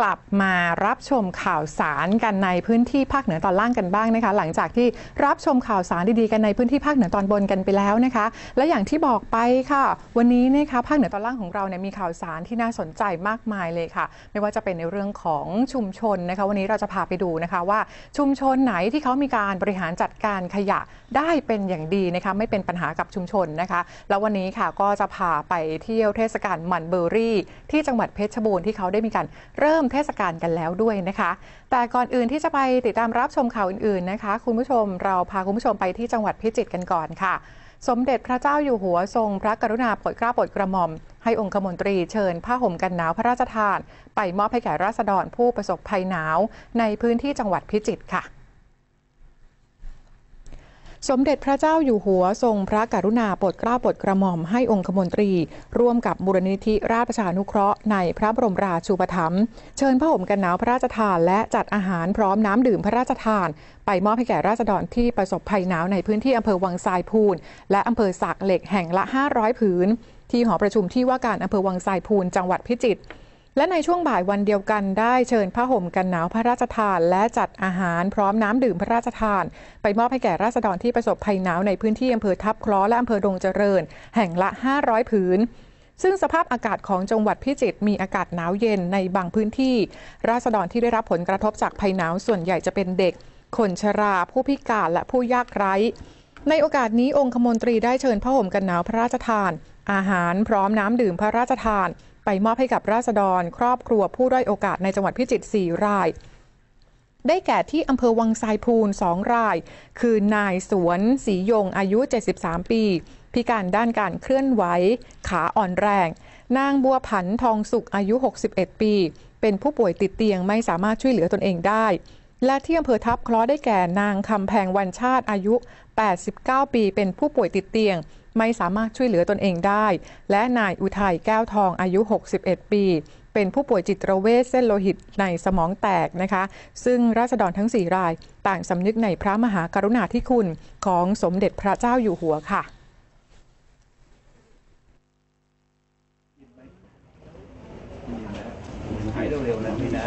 กลับมารับชมข่าวสารกันในพื้นที่ภาคเหนือตอนล่างกันบ้างนะคะ หลังจากที่รับชมข่าวสารดีๆกันในพื้นที่ภาคเหนือตอนบนกันไปแล้วนะคะ และอย่างที่บอกไปค่ะ วันนี้นะคะภาคเหนือตอนล่างของเราเนี่ยมีข่าวสารที่น่าสนใจมากมายเลยค่ะ ไม่ว่าจะเป็นในเรื่องของชุมชนนะคะวันนี้เราจะพาไปดูนะคะว่าชุมชนไหนที่เขามีการบริหารจัดการขยะได้เป็นอย่างดีนะคะไม่เป็นปัญหากับชุมชนนะคะ แล้ววันนี้ค่ะก็จะพาไปเที่ยวเทศกาลมันเบอรี่ ที่จังหวัดเพชรบูรณ์ที่เขาได้มีการเริ่มริ่มเทศกาลกันแล้วด้วยนะคะ แต่ก่อนอื่นที่จะไปติดตามรับชมข่าวอื่น ๆนะคะคุณผู้ชมเราพาคุณผู้ชมไปที่จังหวัดพิจิตรกันก่อนค่ะ สมเด็จพระเจ้าอยู่หัวทรงพระกรุณา โปรดเกล้าโปรดกระหม่อม ให้องคมนตรีเชิญผ้าห่มกันหนาวพระราชทาน ไปมอบให้แก่ราษฎรผู้ประสบภัยหนาว ในพื้นที่จังหวัดพิจิตรค่ะสมเด็จพระเจ้าอยู่หัวทรงพระกรุณาโปรดเกล้าโปรดกระหม่อมให้องคมนตรี ร่วมกับบุรณิธิราชประชานุเคราะห์ในพระบรมราชูปถัมภ์เชิญพระห่มกันหนาวพระราชทาน และจัดอาหารพร้อมน้ำดื่มพระราชทาน ไปมอบให้แก่ราษฎรที่ประสบภัยหนาวในพื้นที่อำเภอวังทรายพูน และอำเภอสักเหล็กแห่งละ 500ผืนที่หอประชุมที่ว่าการอำเภอวังทรายพูนจังหวัดพิจิตรและในช่วงบ่ายวันเดียวกันได้เชิญผ้าห่มกันหนาวพระราชทาน และจัดอาหารพร้อมน้ำดื่มพระราชทาน ไปมอบให้แก่ราษฎรที่ประสบภัยหนาวในพื้นที่อำเภอทับคล้อและอำเภอดงเจริญ แห่งละ 500 ผืนซึ่งสภาพอากาศของจังหวัดพิจิตรมีอากาศหนาวเย็นในบางพื้นที่ ราษฎรที่ได้รับผลกระทบจากภัยหนาวส่วนใหญ่จะเป็นเด็กคนชรา ผู้พิการและผู้ยากไร้ ในโอกาสนี้องคมนตรีได้เชิญพระห่มกันหนาวพระราชทาน อาหารพร้อมน้ำดื่มพระราชทานไปมอบให้กับราษฎรครอบครัวผู้ด้อยโอกาสในจังหวัดพิจิตร 4 ราย ได้แก่ที่อำเภอวังไซพูน 2 ราย คือ นายสวนศรียง อายุ 73 ปี พิการด้านการเคลื่อนไหว ขาอ่อนแรง นางบัวผันทองสุขอายุ 61 ปี เป็นผู้ป่วยติดเตียงไม่สามารถช่วยเหลือตนเองได้ และที่อำเภอทับคล้อได้แก่นางคำแพงวันชาติ อายุ 89 ปี เป็นผู้ป่วยติดเตียงไม่สามารถช่วยเหลือตนเองได้ และนายอุทัยแก้วทองอายุ 61 ปี เป็นผู้ป่วยจิตเวชเส้นโลหิตในสมองแตกนะคะ ซึ่งราษฎรทั้ง 4 ราย ต่างสำนึกในพระมหากรุณาธิคุณของสมเด็จพระเจ้าอยู่หัวค่ะหายเร็วๆนะพี่นะ